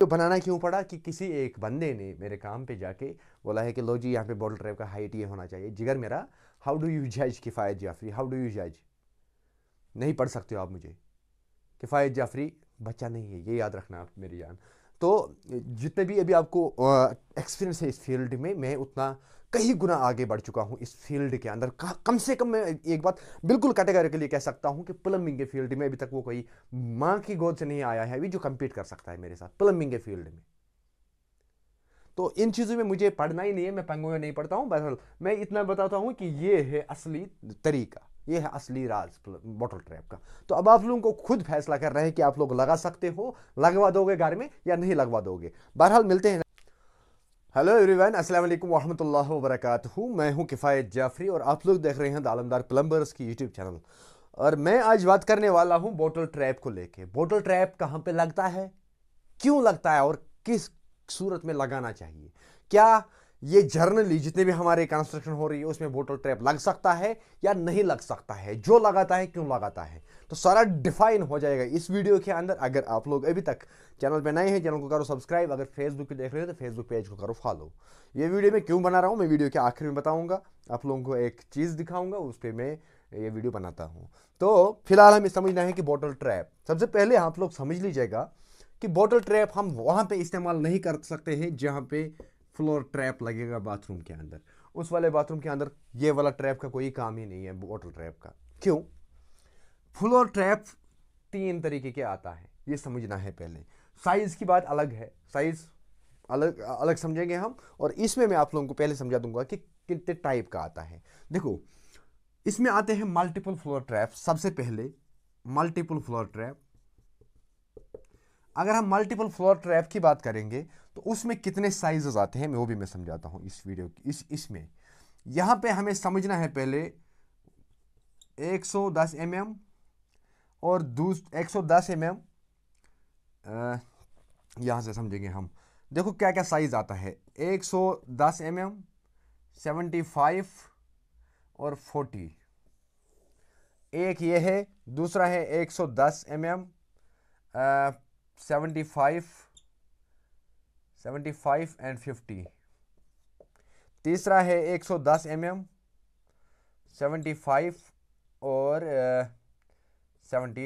तो बनाना क्यों पड़ा कि किसी एक बंदे ने मेरे काम पे जाके बोला है कि लो जी यहाँ पे बॉटल ड्राइव का हाइट ये होना चाहिए जिगर मेरा हाउ डू यू जज किफ़ायत जाफरी हाउ डू यू जज नहीं पढ़ सकते हो आप मुझे किफ़ायत जाफरी बच्चा नहीं है ये याद रखना आप मेरी जान तो जितने भी अभी आपको एक्सपीरियंस है इस फील्ड में मैं उतना कई गुना आगे बढ़ चुका हूँ इस फील्ड के अंदर कम से कम मैं एक बात बिल्कुल कैटेगरी के लिए कह सकता हूँ कि प्लम्बिंग के फील्ड में अभी तक वो कोई माँ की गोद से नहीं आया है अभी जो कम्पीट कर सकता है मेरे साथ प्लम्बिंग के फील्ड में तो इन चीज़ों में मुझे पढ़ना ही नहीं है मैं पंगों में नहीं पढ़ता हूँ बहरहाल मैं इतना बताता हूँ कि ये है असली तरीका ये है असली राज बॉटल ट्रैप का तो अब आप लोगों को खुद फैसला कर रहे हैं कि आप लोग लगा सकते हो लगवा दोगे घर में या नहीं लगवा दोगे बहरहाल मिलते हैं हेलो एवरीवन अस्सलाम वालेकुम वरहमतुल्लाहि व बरकातहू मैं हूं किफ़ायत जाफरी और आप लोग देख रहे हैं दालमदार प्लम्बर्स की यूट्यूब चैनल और मैं आज बात करने वाला हूं बोटल ट्रैप को लेके बोटल ट्रैप कहां पे लगता है क्यों लगता है और किस सूरत में लगाना चाहिए क्या ये जर्नली जितने भी हमारे कंस्ट्रक्शन हो रही है उसमें बोटल ट्रैप लग सकता है या नहीं लग सकता है जो लगाता है क्यों लगाता है तो सारा डिफाइन हो जाएगा इस वीडियो के अंदर अगर आप लोग अभी तक चैनल पे नए हैं चैनल को करो सब्सक्राइब अगर फेसबुक पे देख रहे हो तो फेसबुक पेज को करो फॉलो ये वीडियो मैं क्यों बना रहा हूँ मैं वीडियो के आखिर में बताऊँगा आप लोगों को एक चीज़ दिखाऊँगा उस पर मैं ये वीडियो बनाता हूँ तो फिलहाल हमें समझना है कि बॉटल ट्रैप सबसे पहले आप लोग समझ लीजिएगा कि बॉटल ट्रैप हम वहाँ पर इस्तेमाल नहीं कर सकते हैं जहाँ पर फ्लोर ट्रैप लगेगा बाथरूम के अंदर उस वाले बाथरूम के अंदर ये वाला ट्रैप का कोई काम ही नहीं है बॉटल ट्रैप का क्यों फुल और ट्रैप तीन तरीके के आता है ये समझना है पहले साइज़ की बात अलग है साइज़ अलग अलग समझेंगे हम और इसमें मैं आप लोगों को पहले समझा दूंगा कि कितने टाइप का आता है देखो इसमें आते हैं मल्टीपल फ्लोर ट्रैप सबसे पहले मल्टीपल फ्लोर ट्रैप अगर हम मल्टीपल फ्लोर ट्रैप की बात करेंगे तो उसमें कितने साइजेस आते हैं मैं वो भी मैं समझाता हूँ इस वीडियो की इस इसमें यहाँ पे हमें समझना है पहले 110 सौ mm और दूस एक सौ दस एम एम यहाँ से समझेंगे हम देखो क्या क्या साइज़ आता है एक सौ दस एम एम सेवेंटी फाइव और फोर्टी एक ये है दूसरा है एक सौ दस M M seventy five seventy five and fifty तीसरा है एक सौ दस एम एम सेवेंटी फाइव और uh, seventy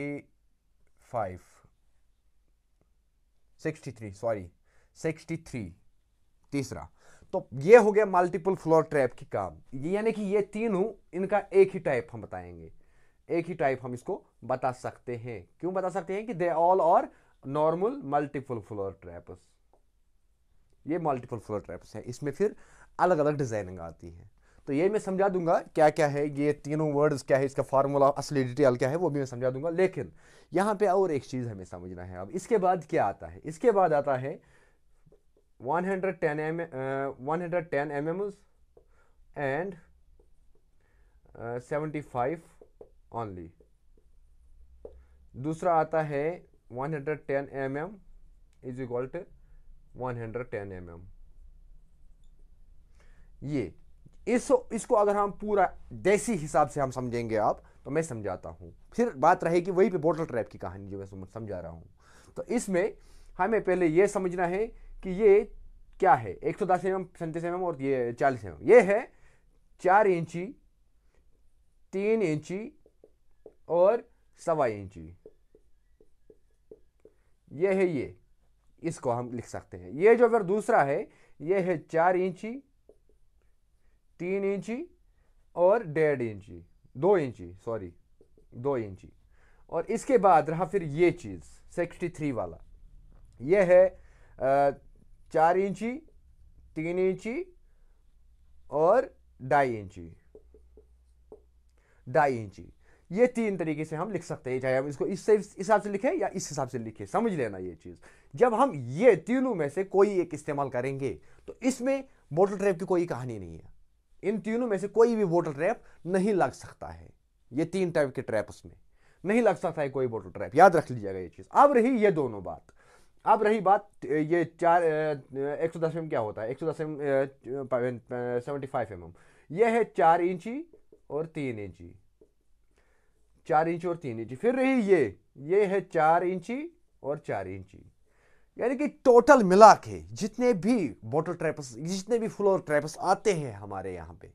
sixty three sorry sixty three तीसरा तो ये हो गया मल्टीपल फ्लोर ट्रैप की काम ये यानी कि ये तीनों इनका एक ही टाइप हम बताएंगे एक ही टाइप हम इसको बता सकते हैं क्यों बता सकते हैं कि दे ऑल और नॉर्मल मल्टीपल फ्लोर ट्रैप्स ये मल्टीपल फ्लोर ट्रैप्स हैं इसमें फिर अलग अलग डिजाइनिंग आती है तो ये मैं समझा दूंगा क्या क्या है ये तीनों वर्ड्स क्या है इसका फार्मूला असली डिटेल क्या है वो भी मैं समझा दूंगा लेकिन यहाँ पे और एक चीज़ हमें समझना है अब इसके बाद क्या आता है इसके बाद आता है 110 hundred ten M one hundred ten M M and seventy five only दूसरा आता है 110 hundred ten M M is equal to one hundred ten M M ये इस इसको अगर हम पूरा देसी हिसाब से हम समझेंगे आप तो मैं समझाता हूँ फिर बात रहेगी वही पे बोटल ट्रैप की कहानी जो मैं समझा रहा हूँ तो इसमें हमें पहले ये समझना है कि ये क्या है एक सौ दस एम सैंतीस एम और ये चालीस एम ये है चार इंची तीन इंची और सवा इंची ये है ये इसको हम लिख सकते हैं ये जो अगर दूसरा है ये है चार इंची तीन इंची और डेढ़ इंची दो इंची सॉरी दो इंची और इसके बाद रहा फिर ये चीज़ सिक्सटी थ्री वाला ये है चार इंची तीन इंची और ढाई इंची ढाई इंची ये तीन तरीके से हम लिख सकते हैं चाहे हम इसको इस हिसाब से लिखें या इस हिसाब से लिखें समझ लेना ये चीज़ जब हम ये तीनों में से कोई एक इस्तेमाल करेंगे तो इसमें मोटर ट्रेप की कोई कहानी नहीं है इन तीनों में से कोई भी वोटर ट्रैप नहीं लग सकता है ये तीन टाइप के ट्रैप उसमें नहीं लग सकता है कोई वोटर ट्रैप याद रख लीजिएगा ये चीज़ अब रही ये दोनों बात अब रही बात ये चार एक सौ दस एम क्या होता है एक सौ दस M seventy five M M यह है चार इंची और तीन इंची चार इंची और तीन इंची फिर रही ये ये है चार इंची और चार इंची यानी कि टोटल मिला के जितने भी वोटर ट्रैप्स जितने भी फ्लोर ट्रैप्स आते हैं हमारे यहाँ पे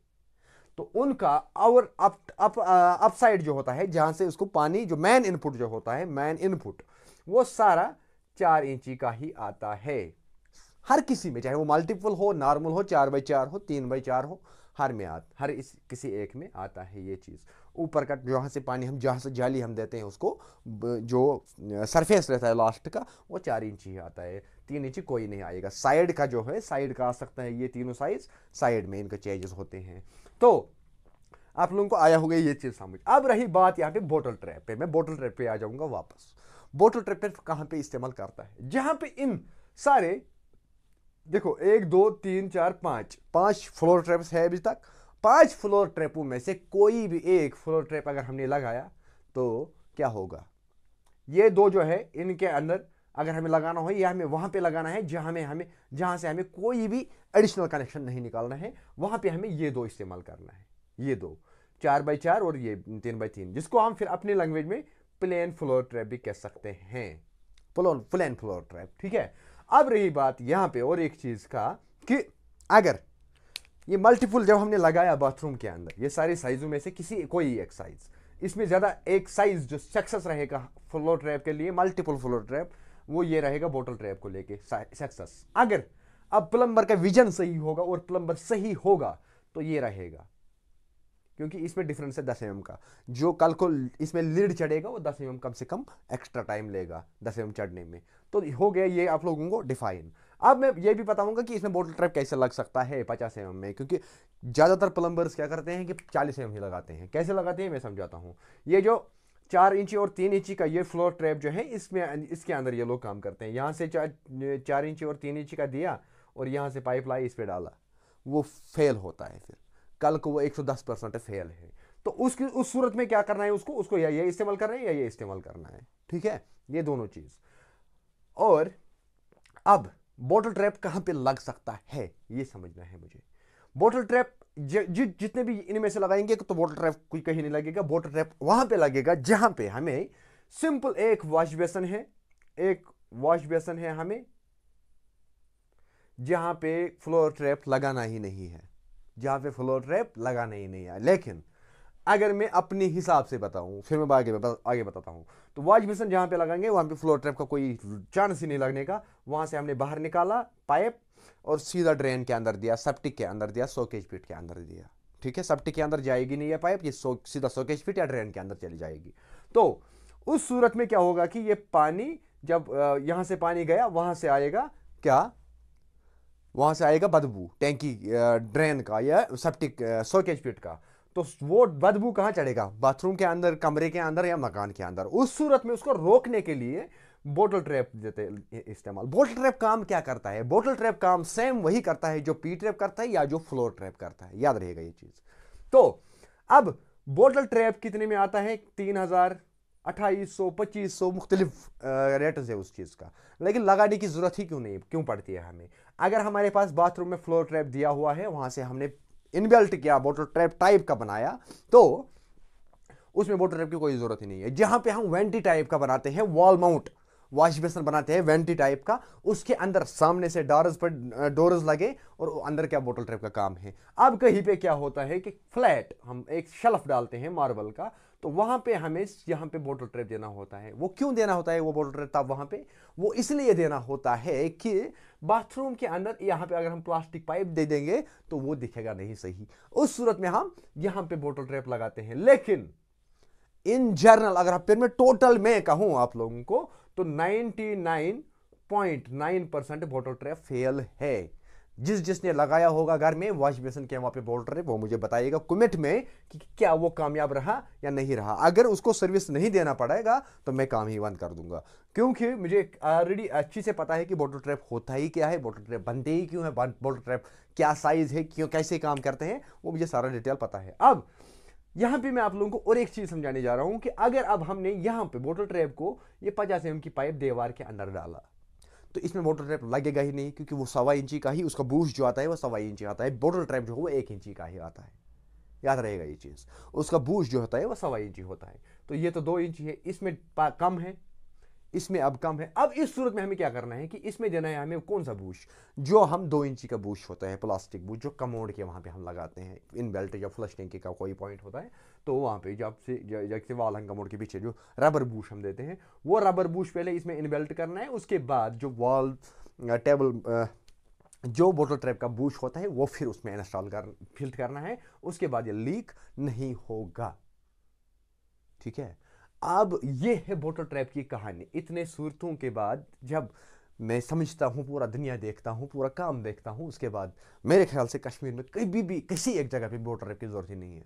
तो उनका और अप अप अपसाइड जो होता है जहाँ से उसको पानी जो मैन इनपुट जो होता है मैन इनपुट वो सारा चार इंची का ही आता है हर किसी में चाहे वो मल्टीपल हो नॉर्मल हो चार बाई चार हो तीन बाई चार हो हर में आ हर इस किसी एक में आता है ये चीज़ ऊपर का जहाँ से पानी हम जहाँ से जाली हम देते हैं उसको जो सरफेस रहता है लास्ट का वो चार इंच ही आता है तीन इंच कोई नहीं आएगा साइड का जो है साइड का आ सकता है ये तीनों साइज साइड में इनके चेंजेस होते हैं तो आप लोगों को आया होगा ये चीज़ समझ अब रही बात यहाँ पे बोटल ट्रैप पे मैं बोटल ट्रैप पे आ जाऊँगा वापस बोटल ट्रैप पे कहाँ पे इस्तेमाल करता है जहाँ पे इन सारे देखो एक दो तीन चार पाँच पाँच फ्लोर ट्रैप्स है अभी तक पांच फ्लोर ट्रैपों में से कोई भी एक फ्लोर ट्रैप अगर हमने लगाया तो क्या होगा ये दो जो है इनके अंदर अगर हमें लगाना हो या हमें वहाँ पे लगाना है जहाँ में हमें जहाँ से हमें कोई भी एडिशनल कनेक्शन नहीं निकालना है वहाँ पे हमें ये दो इस्तेमाल करना है ये दो चार बाई चार और ये तीन बाई तीन जिसको हम फिर अपने लैंग्वेज में प्लेन फ्लोर ट्रैप भी कह सकते हैं प्लोन प्लेन फ्लोर ट्रैप ठीक है अब रही बात यहाँ पे और एक चीज़ का कि अगर ये मल्टीपल जब हमने लगाया बाथरूम के अंदर ये सारे साइज़ों में से किसी कोई एक साइज़ इसमें ज़्यादा एक साइज़ जो सक्सेस रहेगा फ्लो ट्रैप के लिए मल्टीपल फ्लो ट्रैप वो ये रहेगा बोटल ट्रैप को लेके सक्सेस अगर अब प्लम्बर का विजन सही होगा और प्लम्बर सही होगा तो ये रहेगा क्योंकि इसमें डिफरेंस है दस एम का जो कल को इसमें लीड चढ़ेगा वो दस एम कम से कम एक्स्ट्रा टाइम लेगा दस एम चढ़ने में तो हो गया ये आप लोगों को डिफाइन अब मैं ये भी बताऊंगा कि इसमें बोटल ट्रैप कैसे लग सकता है पचास एम में क्योंकि ज़्यादातर प्लम्बर्स क्या करते हैं कि चालीस एम ही लगाते हैं कैसे लगाते हैं मैं समझाता हूँ ये जो चार इंची और तीन इंची का ये फ्लोर ट्रैप जो है इसमें इसके अंदर ये लोग काम करते हैं यहाँ से चार चार इंची और तीन इंची का दिया और यहाँ से पाइप लाई इस पर डाला वो फेल होता है फिर कल को वो दस परसेंट फेल है तो उसकी उस सूरत में क्या करना है उसको उसको या ये इस्तेमाल करना है या ये इस्तेमाल करना है ठीक है ये दोनों चीज़ और अब बोटल ट्रैप कहाँ पे लग सकता है ये समझना है मुझे बोटल ट्रैप जि, जितने भी इनमें से लगाएंगे तो बोटल ट्रैप कोई कहीं नहीं लगेगा बोटल ट्रैप वहाँ पे लगेगा जहाँ पे हमें सिंपल एक वॉश बेसन है एक वॉश बेसन है हमें जहाँ पे फ्लोर ट्रैप लगाना ही नहीं है जहाँ पे फ्लोर ट्रैप लगाना ही नहीं है लेकिन अगर मैं अपने हिसाब से बताऊँ फिर मैं आगे आगे बताता हूँ तो वॉच बेसन जहाँ पे लगाएंगे वहाँ पे फ्लोर ट्रैप का कोई चांस ही नहीं लगने का वहाँ से हमने बाहर निकाला पाइप और सीधा ड्रेन के अंदर दिया सेप्टिक के अंदर दिया सोकेज पिट के अंदर दिया ठीक है सेप्टिक के अंदर जाएगी नहीं यह पाइप ये सो, सीधा सोकेज पिट या ड्रेन के अंदर चली जाएगी तो उस सूरत में क्या होगा कि ये पानी जब यहाँ से पानी गया वहाँ से आएगा क्या वहाँ से आएगा बदबू टैंकी ड्रेन का या सेप्टिक सोकेज पिट का तो वो बदबू कहाँ चढ़ेगा बाथरूम के अंदर कमरे के अंदर या मकान के अंदर उस सूरत में उसको रोकने के लिए बोटल ट्रैप देते इस्तेमाल बोटल ट्रैप काम क्या करता है बोटल ट्रैप काम सेम वही करता है जो पी ट्रैप करता है या जो फ्लोर ट्रैप करता है याद रहेगा ये चीज़ तो अब बोटल ट्रैप कितने में आता है तीन हज़ार अट्ठाईस सौ पच्चीस सौ मुख्तलिफ रेट्स है उस चीज़ का लेकिन लगाने की ज़रूरत ही क्यों नहीं क्यों पड़ती है हमें अगर हमारे पास बाथरूम में फ्लोर ट्रैप दिया हुआ है वहाँ से हमने इनबिल्ट किया बोटल ट्रैप टाइप का बनाया तो उसमें बोटल ट्रैप की कोई ज़रूरत ही नहीं है जहां पे हम वेंटी टाइप का बनाते हैं वॉल माउंट वॉश बेसन बनाते हैं वेंटी टाइप का उसके अंदर सामने से डॉर्स पर डोर्स लगे और अंदर क्या बोटल ट्रैप का काम है अब कहीं पे क्या होता है कि फ्लैट हम एक शेल्फ डालते हैं मार्बल का तो वहाँ पे हमें यहाँ पे बॉटल ट्रैप देना होता है वो क्यों देना होता है वो बॉटल ट्रैप तब वहाँ पे वो इसलिए देना होता है कि बाथरूम के अंदर यहाँ पे अगर हम प्लास्टिक पाइप दे देंगे तो वो दिखेगा नहीं सही उस सूरत में हम यहाँ पे बॉटल ट्रैप लगाते हैं लेकिन इन जनरल अगर फिर मैं टोटल में कहूँ आप लोगों को तो ninety nine point nine percent bottle trap fail है जिस जिसने लगाया होगा घर में वॉश बेसन के वहाँ पे बोल रहे वो मुझे बताइएगा कुमेट में कि क्या वो कामयाब रहा या नहीं रहा अगर उसको सर्विस नहीं देना पड़ेगा तो मैं काम ही बंद कर दूंगा क्योंकि मुझे ऑलरेडी अच्छी से पता है कि बोटल ट्रैप होता ही क्या है बोटल ट्रैप बनते ही क्यों है बोटल ट्रैप क्या साइज़ है क्यों कैसे काम करते हैं वो मुझे सारा डिटेल पता है अब यहाँ पे मैं आप लोगों को और एक चीज़ समझाने जा रहा हूँ कि अगर अब हमने यहाँ पे बोटल ट्रैप को ये पचास एम की पाइप देवार के अंदर डाला तो इसमें मोटर ट्रैप लगेगा ही नहीं क्योंकि वो सवा इंची का ही उसका बूस्ट जो आता है वो सवा इंची आता है बॉटल ट्रैप जो है वो एक इंची का ही आता है याद रहेगा ये चीज़ उसका बूस्ट जो होता है वो सवा इंची होता है तो ये तो दो इंची है इसमें कम है इसमें अब कम है अब इस सूरत में हमें क्या करना है कि इसमें देना है हमें कौन सा बूश जो हम दो इंची का बूश होता है प्लास्टिक बूश जो कमोड के वहाँ पे हम लगाते हैं इन बेल्ट या फ्लश टैंकी का कोई पॉइंट होता है तो वहाँ पे जब से जब से हंगा मोड़ के पीछे जो रबर बूश हम देते हैं वो रबर बूश पहले इसमें इन्वेल्ट करना है उसके बाद जो वॉल टेबल जो बोटल ट्रैप का बूश होता है वो फिर उसमें इंस्टॉल कर फिल्ट करना है उसके बाद ये लीक नहीं होगा ठीक है अब ये है बोटल ट्रैप की कहानी इतने सूरतों के बाद जब मैं समझता हूँ पूरा दुनिया देखता हूँ पूरा काम देखता हूँ उसके बाद मेरे ख्याल से कश्मीर में कभी भी किसी एक जगह पे बोटल ट्रैप की ज़रूरत ही नहीं है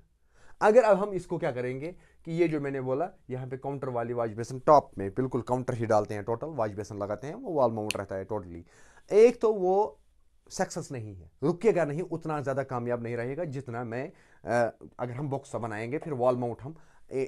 अगर अब हम इसको क्या करेंगे कि ये जो मैंने बोला यहाँ पे काउंटर वाली वाच बेसन टॉप में बिल्कुल काउंटर ही डालते हैं टोटल वाच बेसन लगाते हैं वो वॉल माउंट रहता है टोटली एक तो वो सक्सेस नहीं है रुकेगा नहीं उतना ज़्यादा कामयाब नहीं रहेगा जितना मैं अगर हम बॉक्स बनाएंगे फिर वॉल माउंट हम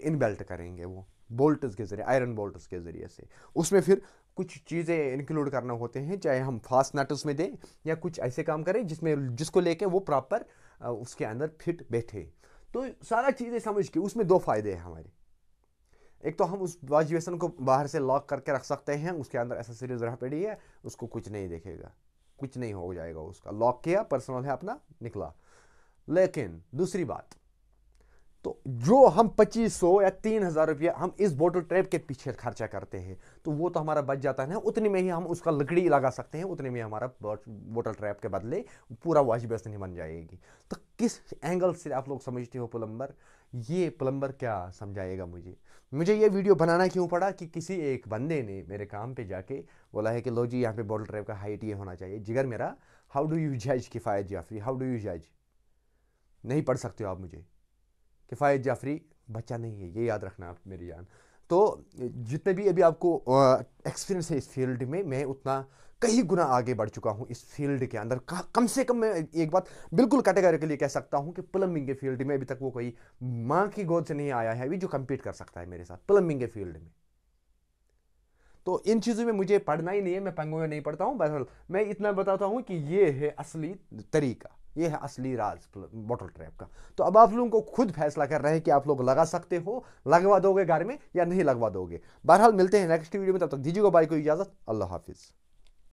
इनबेल्ट करेंगे वो बोल्टस के ज़रिए आयरन बोल्टस के ज़रिए से उसमें फिर कुछ चीज़ें इंक्लूड करना होते हैं चाहे हम फास्ट नट में दें या कुछ ऐसे काम करें जिसमें जिसको लेके वो प्रॉपर उसके अंदर फिट बैठे तो सारा चीज़ें समझ के उसमें दो फ़ायदे हैं हमारे एक तो हम उस वाच को बाहर से लॉक करके रख सकते हैं उसके अंदर एसेसरीज रह पड़ी है उसको कुछ नहीं देखेगा कुछ नहीं हो जाएगा उसका लॉक किया पर्सनल है अपना निकला लेकिन दूसरी बात तो जो हम 2500 या तीन हज़ार रुपया हम इस बोटल ट्रैप के पीछे खर्चा करते हैं तो वो तो हमारा बच जाता है ना उतने में ही हम उसका लकड़ी लगा सकते हैं उतने में हमारा बोटल ट्रैप के बदले पूरा वॉश बेसन ही बन जाएगी तो किस एंगल से आप लोग समझते हो प्लम्बर ये प्लम्बर क्या समझाएगा मुझे मुझे ये वीडियो बनाना क्यों पड़ा कि किसी एक बंदे ने मेरे काम पे जाके बोला है कि लो जी यहाँ पे बोटल ट्रैप का हाइट ये होना चाहिए जिगर मेरा हाउ डू यू जज किफ़ायत जाफरी हाउ डू यू जज नहीं पढ़ सकते हो आप मुझे किफ़ायत जाफरी बच्चा नहीं है ये याद रखना आप मेरी जान तो जितने भी अभी आपको एक्सपीरियंस है इस फील्ड में मैं उतना कई गुना आगे बढ़ चुका हूँ इस फील्ड के अंदर कम से कम मैं एक बात बिल्कुल कैटेगरी के लिए कह सकता हूँ कि प्लम्बिंग के फील्ड में अभी तक वो कोई माँ की गोद से नहीं आया है अभी जो कम्पीट कर सकता है मेरे साथ प्लम्बिंग के फील्ड में तो इन चीज़ों में मुझे पढ़ना ही नहीं है मैं पंगों में नहीं पढ़ता हूँ बहरहाल मैं इतना बताता हूँ कि ये है असली तरीका ये है असली राज बॉटल ट्रैप का तो अब आप लोगों को खुद फैसला कर रहे हैं कि आप लोग लगा सकते हो लगवा दोगे घर में या नहीं लगवा दोगे बहरहाल मिलते हैं नेक्स्ट वीडियो में तब तक दीजिएगा बाई को इजाज़त अल्लाह हाफिज़